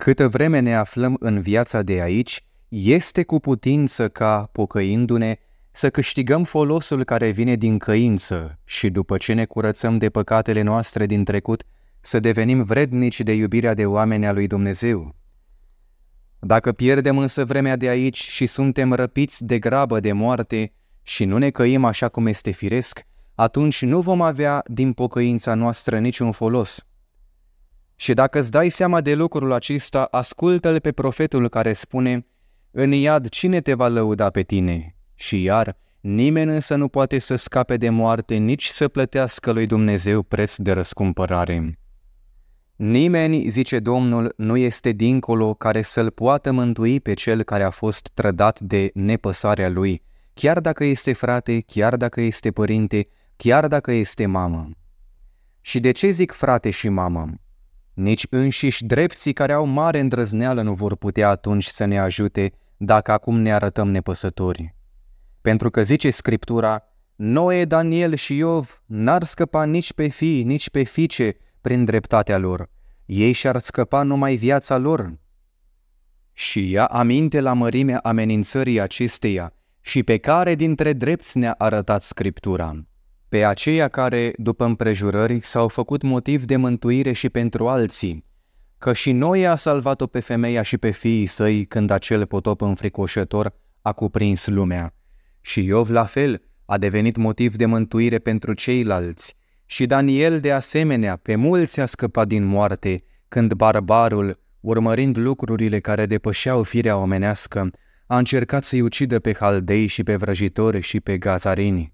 Câtă vreme ne aflăm în viața de aici, este cu putință ca, pocăindu-ne, să câștigăm folosul care vine din căință și după ce ne curățăm de păcatele noastre din trecut, să devenim vrednici de iubirea de oameni a lui Dumnezeu. Dacă pierdem însă vremea de aici și suntem răpiți de grabă de moarte și nu ne căim așa cum este firesc, atunci nu vom avea din pocăința noastră niciun folos. Și dacă îți dai seama de lucrul acesta, ascultă-l pe profetul care spune, în iad cine te va lăuda pe tine? Și iar, nimeni însă nu poate să scape de moarte, nici să plătească lui Dumnezeu preț de răscumpărare. Nimeni, zice Domnul, nu este dincolo care să-l poată mântui pe cel care a fost trădat de nepăsarea lui, chiar dacă este frate, chiar dacă este părinte, chiar dacă este mamă. Și de ce zic frate și mamă? Nici înșiși drepții care au mare îndrăzneală nu vor putea atunci să ne ajute dacă acum ne arătăm nepăsători. Pentru că zice Scriptura, Noe, Daniel și Iov n-ar scăpa nici pe fii, nici pe fiice prin dreptatea lor. Ei și-ar scăpa numai viața lor. Și ia aminte la mărimea amenințării acesteia și pe care dintre drepți ne-a arătat Scriptura pe aceia care, după împrejurări, s-au făcut motiv de mântuire și pentru alții, că și noi a salvat-o pe femeia și pe fiii săi când acel potop înfricoșător a cuprins lumea. Și Iov, la fel, a devenit motiv de mântuire pentru ceilalți. Și Daniel, de asemenea, pe mulți a scăpat din moarte când barbarul, urmărind lucrurile care depășeau firea omenească, a încercat să-i ucidă pe haldei și pe vrăjitori și pe gazarini.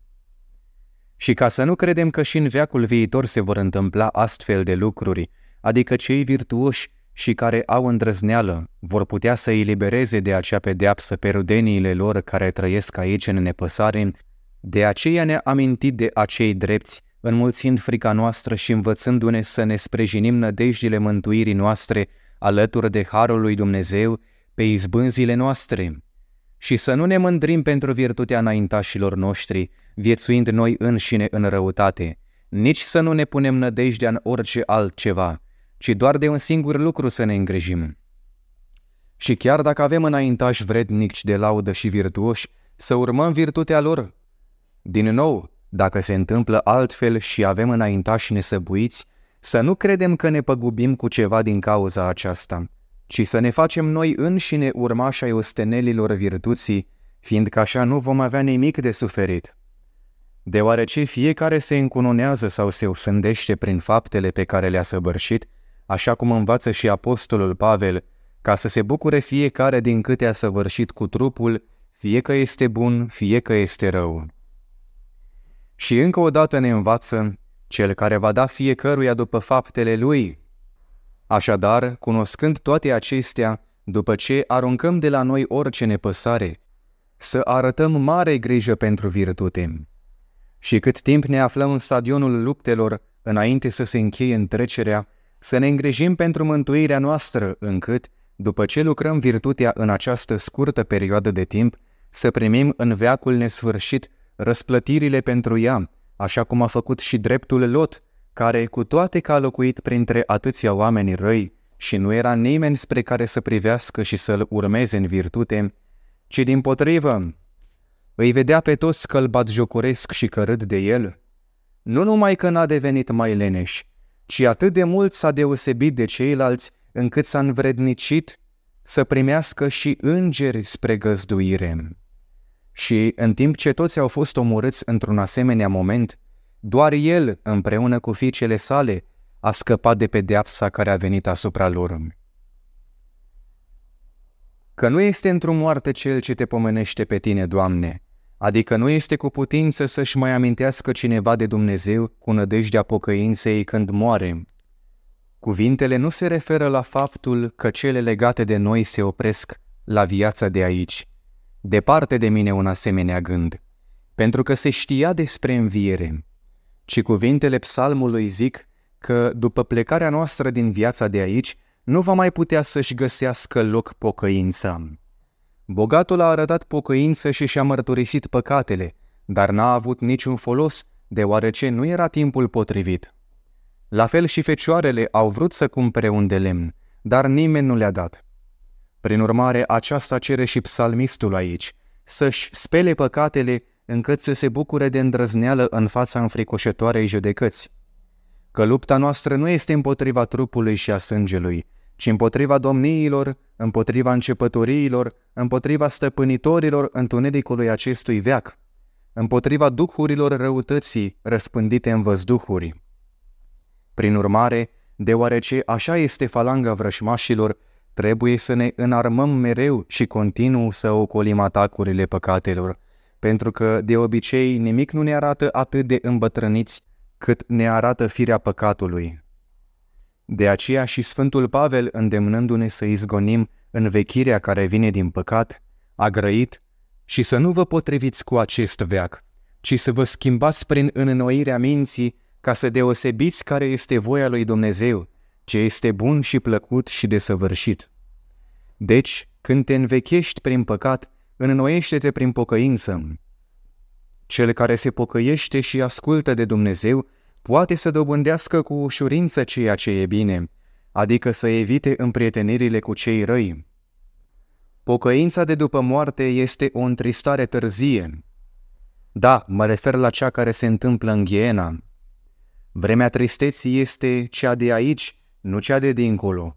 Și ca să nu credem că și în veacul viitor se vor întâmpla astfel de lucruri, adică cei virtuoși și care au îndrăzneală vor putea să îi libereze de acea pedeapsă rudeniile lor care trăiesc aici în nepăsare, de aceea ne-a amintit de acei drepți, înmulțind frica noastră și învățându-ne să ne sprijinim nădejdile mântuirii noastre alături de Harul lui Dumnezeu pe izbânzile noastre și să nu ne mândrim pentru virtutea înaintașilor noștri, viețuind noi înșine în răutate, nici să nu ne punem nădejdea în orice altceva, ci doar de un singur lucru să ne îngrijim. Și chiar dacă avem înaintași vrednici de laudă și virtuoși, să urmăm virtutea lor. Din nou, dacă se întâmplă altfel și avem înaintași nesăbuiți, să nu credem că ne păgubim cu ceva din cauza aceasta, ci să ne facem noi înșine urmași ai ostenelilor virtuții, fiindcă așa nu vom avea nimic de suferit. Deoarece fiecare se încununează sau se usândește prin faptele pe care le-a săvârșit, așa cum învață și apostolul Pavel, ca să se bucure fiecare din câte a săvârșit cu trupul, fie că este bun, fie că este rău. Și încă o dată ne învață, cel care va da fiecăruia după faptele lui, Așadar, cunoscând toate acestea, după ce aruncăm de la noi orice nepăsare, să arătăm mare grijă pentru virtute. Și cât timp ne aflăm în stadionul luptelor, înainte să se încheie întrecerea, să ne îngrijim pentru mântuirea noastră, încât, după ce lucrăm virtutea în această scurtă perioadă de timp, să primim în veacul nesfârșit răsplătirile pentru ea, așa cum a făcut și dreptul Lot, care, cu toate că a locuit printre atâția oameni răi și nu era nimeni spre care să privească și să-l urmeze în virtute, ci din potrivă, îi vedea pe toți că îl jocuresc și că râd de el, nu numai că n-a devenit mai leneș, ci atât de mult s-a deosebit de ceilalți încât s-a învrednicit să primească și îngeri spre găzduire. Și, în timp ce toți au fost omorâți într-un asemenea moment, doar el, împreună cu fiicele sale, a scăpat de pedeapsa care a venit asupra lor. Că nu este într-o moarte cel ce te pomenește pe tine, Doamne, adică nu este cu putință să-și mai amintească cineva de Dumnezeu cu nădejdea pocăinței când moare. Cuvintele nu se referă la faptul că cele legate de noi se opresc la viața de aici. Departe de mine un asemenea gând, pentru că se știa despre înviere ci cuvintele psalmului zic că după plecarea noastră din viața de aici, nu va mai putea să-și găsească loc pocăința. Bogatul a arătat pocăință și și-a mărturisit păcatele, dar n-a avut niciun folos, deoarece nu era timpul potrivit. La fel și fecioarele au vrut să cumpere un de lemn, dar nimeni nu le-a dat. Prin urmare, aceasta cere și psalmistul aici, să-și spele păcatele încât să se bucure de îndrăzneală în fața înfricoșătoarei judecăți. Că lupta noastră nu este împotriva trupului și a sângelui, ci împotriva domniilor, împotriva începătoriilor, împotriva stăpânitorilor întunericului acestui veac, împotriva duhurilor răutății răspândite în văzduhuri. Prin urmare, deoarece așa este falanga vrășmașilor, trebuie să ne înarmăm mereu și continuu să ocolim atacurile păcatelor, pentru că de obicei nimic nu ne arată atât de îmbătrâniți cât ne arată firea păcatului. De aceea și Sfântul Pavel, îndemnându-ne să izgonim învechirea care vine din păcat, a grăit și să nu vă potriviți cu acest veac, ci să vă schimbați prin înnoirea minții ca să deosebiți care este voia lui Dumnezeu, ce este bun și plăcut și desăvârșit. Deci, când te învechești prin păcat, înnoiește-te prin pocăință. Cel care se pocăiește și ascultă de Dumnezeu poate să dobândească cu ușurință ceea ce e bine, adică să evite împrietenirile cu cei răi. Pocăința de după moarte este o întristare târzie. Da, mă refer la cea care se întâmplă în Ghiena. Vremea tristeții este cea de aici, nu cea de dincolo.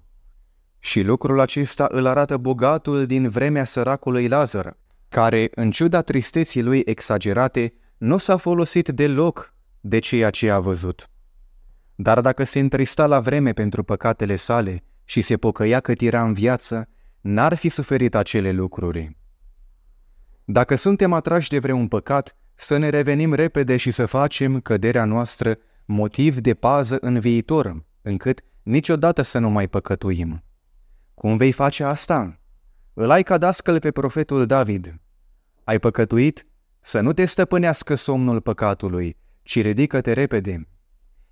Și lucrul acesta îl arată bogatul din vremea săracului Lazar, care, în ciuda tristeții lui exagerate, nu s-a folosit deloc de ceea ce a văzut. Dar dacă se întrista la vreme pentru păcatele sale și se pocăia cât era în viață, n-ar fi suferit acele lucruri. Dacă suntem atrași de vreun păcat, să ne revenim repede și să facem căderea noastră motiv de pază în viitor, încât niciodată să nu mai păcătuim. Cum vei face asta? Îl ai ca dascăl pe profetul David. Ai păcătuit? Să nu te stăpânească somnul păcatului, ci ridică-te repede.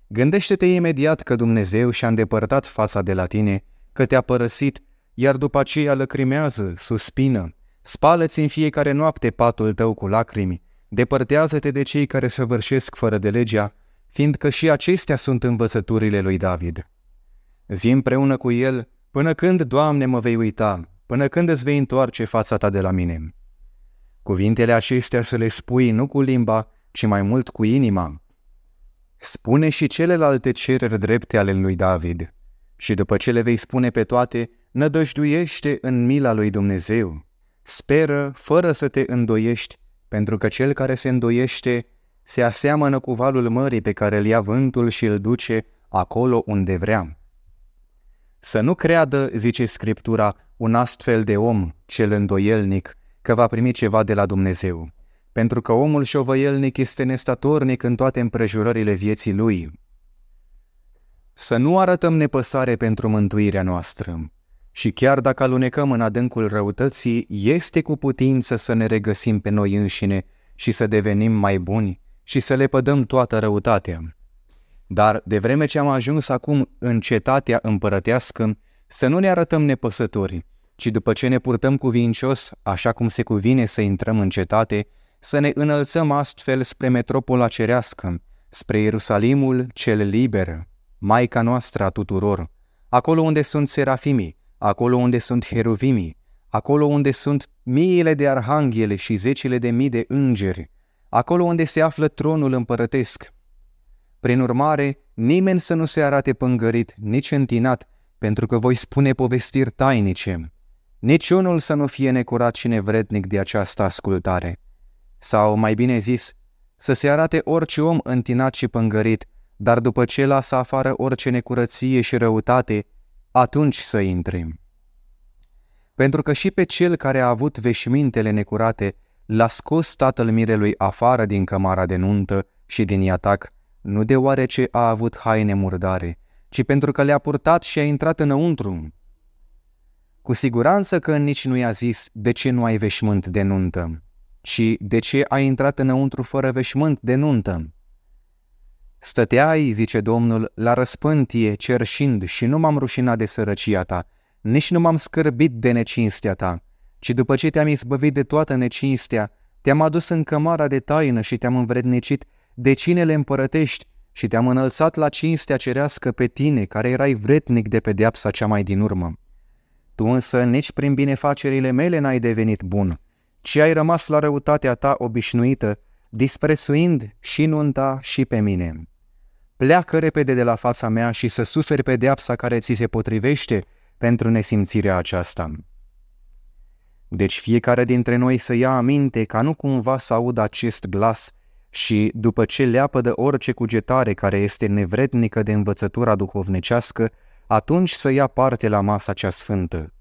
Gândește-te imediat că Dumnezeu și-a îndepărtat fața de la tine, că te-a părăsit, iar după aceea lăcrimează, suspină. Spală-ți în fiecare noapte patul tău cu lacrimi, depărtează-te de cei care săvârșesc fără de legea, fiindcă și acestea sunt învățăturile lui David. Zi împreună cu el Până când, Doamne, mă vei uita? Până când îți vei întoarce fața ta de la mine? Cuvintele acestea să le spui nu cu limba, ci mai mult cu inima. Spune și celelalte cereri drepte ale lui David și după ce le vei spune pe toate, nădăjduiește în mila lui Dumnezeu. Speră fără să te îndoiești, pentru că cel care se îndoiește se aseamănă cu valul mării pe care îl ia vântul și îl duce acolo unde vrea. Să nu creadă, zice Scriptura, un astfel de om cel îndoielnic că va primi ceva de la Dumnezeu, pentru că omul șovăielnic este nestatornic în toate împrejurările vieții lui. Să nu arătăm nepăsare pentru mântuirea noastră. Și chiar dacă alunecăm în adâncul răutății, este cu putință să ne regăsim pe noi înșine și să devenim mai buni și să le pădăm toată răutatea. Dar de vreme ce am ajuns acum în cetatea împărătească, să nu ne arătăm nepăsători, ci după ce ne purtăm cuvincios, așa cum se cuvine să intrăm în cetate, să ne înălțăm astfel spre metropola cerească, spre Ierusalimul cel liber, Maica noastră a tuturor, acolo unde sunt serafimii, acolo unde sunt heruvimii, acolo unde sunt miile de arhanghele și zecile de mii de îngeri, acolo unde se află tronul împărătesc, prin urmare, nimeni să nu se arate pângărit, nici întinat, pentru că voi spune povestiri tainice. Niciunul să nu fie necurat și nevrednic de această ascultare. Sau, mai bine zis, să se arate orice om întinat și pângărit, dar după ce lasă afară orice necurăție și răutate, atunci să intrim. Pentru că și pe cel care a avut veșmintele necurate l-a scos tatăl mirelui afară din cămara de nuntă și din iatac, nu deoarece a avut haine murdare, ci pentru că le-a purtat și a intrat înăuntru. Cu siguranță că nici nu i-a zis de ce nu ai veșmânt de nuntă, ci de ce ai intrat înăuntru fără veșmânt de nuntă. Stăteai, zice Domnul, la răspântie, cerșind și nu m-am rușinat de sărăcia ta, nici nu m-am scârbit de necinstea ta, ci după ce te-am izbăvit de toată necinstea, te-am adus în cămara de taină și te-am învrednicit de cine le împărătești și te-am înălțat la cinstea cerească pe tine, care erai vretnic de pedeapsa cea mai din urmă. Tu însă nici prin binefacerile mele n-ai devenit bun, ci ai rămas la răutatea ta obișnuită, disprețuind și nunta și pe mine. Pleacă repede de la fața mea și să suferi pedeapsa care ți se potrivește pentru nesimțirea aceasta. Deci fiecare dintre noi să ia aminte ca nu cumva să audă acest glas și, după ce leapă de orice cugetare care este nevrednică de învățătura duhovnecească, atunci să ia parte la masa cea sfântă.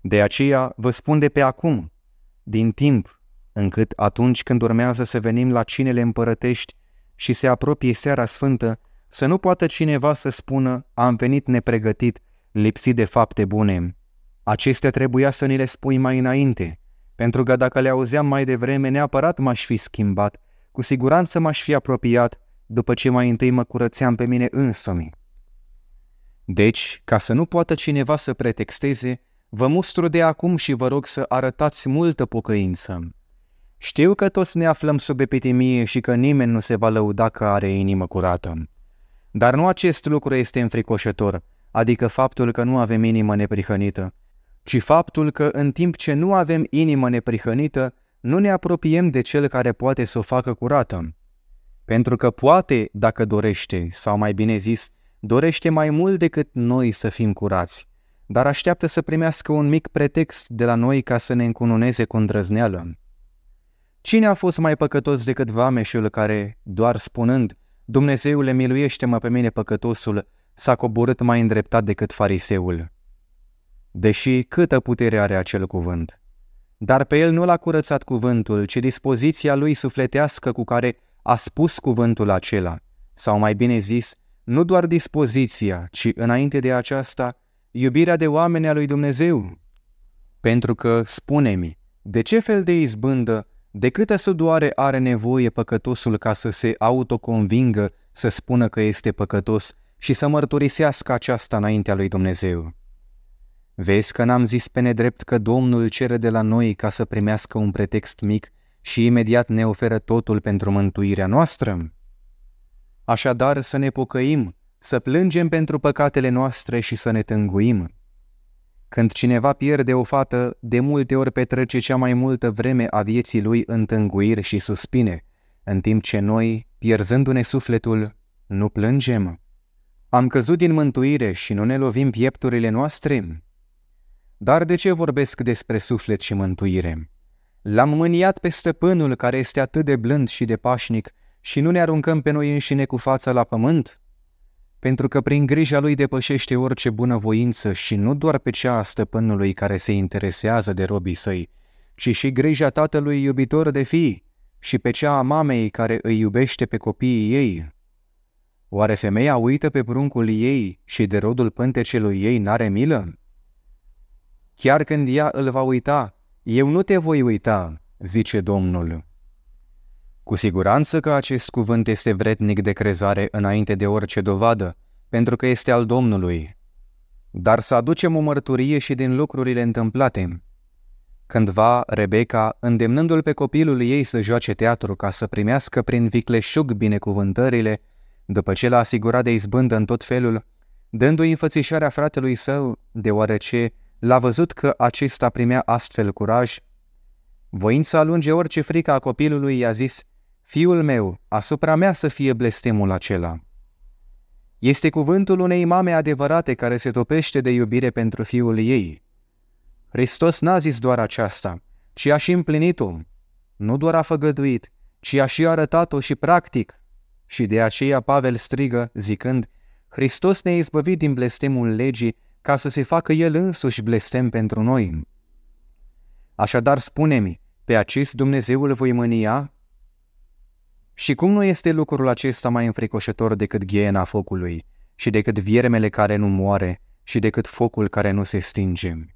De aceea vă spun de pe acum, din timp, încât atunci când urmează să venim la cinele împărătești și se apropie seara sfântă, să nu poată cineva să spună, am venit nepregătit, lipsit de fapte bune. Acestea trebuia să ni le spui mai înainte, pentru că dacă le auzeam mai devreme, neapărat m-aș fi schimbat, cu siguranță m-aș fi apropiat, după ce mai întâi mă curățeam pe mine însumi. Deci, ca să nu poată cineva să pretexteze, vă mustru de acum și vă rog să arătați multă pocăință. Știu că toți ne aflăm sub epitemie și că nimeni nu se va lăuda că are inimă curată. Dar nu acest lucru este înfricoșător, adică faptul că nu avem inimă neprihănită, ci faptul că în timp ce nu avem inimă neprihănită, nu ne apropiem de cel care poate să o facă curată. Pentru că poate, dacă dorește, sau mai bine zis, dorește mai mult decât noi să fim curați, dar așteaptă să primească un mic pretext de la noi ca să ne încununeze cu îndrăzneală. Cine a fost mai păcătos decât vameșul care, doar spunând, Dumnezeule miluiește-mă pe mine păcătosul, s-a coborât mai îndreptat decât fariseul? deși câtă putere are acel cuvânt. Dar pe el nu l-a curățat cuvântul, ci dispoziția lui sufletească cu care a spus cuvântul acela, sau mai bine zis, nu doar dispoziția, ci înainte de aceasta, iubirea de oameni a lui Dumnezeu. Pentru că, spune-mi, de ce fel de izbândă, de câtă sudoare are nevoie păcătosul ca să se autoconvingă să spună că este păcătos și să mărturisească aceasta înaintea lui Dumnezeu? Vezi că n-am zis pe nedrept că Domnul cere de la noi ca să primească un pretext mic și imediat ne oferă totul pentru mântuirea noastră? Așadar să ne pocăim, să plângem pentru păcatele noastre și să ne tânguim. Când cineva pierde o fată, de multe ori petrece cea mai multă vreme a vieții lui în tânguiri și suspine, în timp ce noi, pierzându-ne sufletul, nu plângem. Am căzut din mântuire și nu ne lovim piepturile noastre? Dar de ce vorbesc despre suflet și mântuire? L-am mâniat pe stăpânul care este atât de blând și de pașnic și nu ne aruncăm pe noi înșine cu fața la pământ? Pentru că prin grija lui depășește orice bunăvoință și nu doar pe cea a stăpânului care se interesează de robii săi, ci și grija tatălui iubitor de fii și pe cea a mamei care îi iubește pe copiii ei. Oare femeia uită pe pruncul ei și de rodul pântecelui ei n-are milă? chiar când ea îl va uita, eu nu te voi uita, zice Domnul. Cu siguranță că acest cuvânt este vrednic de crezare înainte de orice dovadă, pentru că este al Domnului. Dar să aducem o mărturie și din lucrurile întâmplate. Cândva, Rebecca, îndemnându-l pe copilul ei să joace teatru ca să primească prin vicleșug binecuvântările, după ce l-a asigurat de izbândă în tot felul, dându-i înfățișarea fratelui său, deoarece l-a văzut că acesta primea astfel curaj, voind să alunge orice frică a copilului, i-a zis, Fiul meu, asupra mea să fie blestemul acela. Este cuvântul unei mame adevărate care se topește de iubire pentru fiul ei. Hristos n-a zis doar aceasta, ci a și împlinit-o. Nu doar a făgăduit, ci a și arătat-o și practic. Și de aceea Pavel strigă, zicând, Hristos ne-a izbăvit din blestemul legii ca să se facă El însuși blestem pentru noi. Așadar, spune-mi, pe acest Dumnezeu îl voi mânia? Și cum nu este lucrul acesta mai înfricoșător decât ghiena focului și decât viermele care nu moare și decât focul care nu se stinge?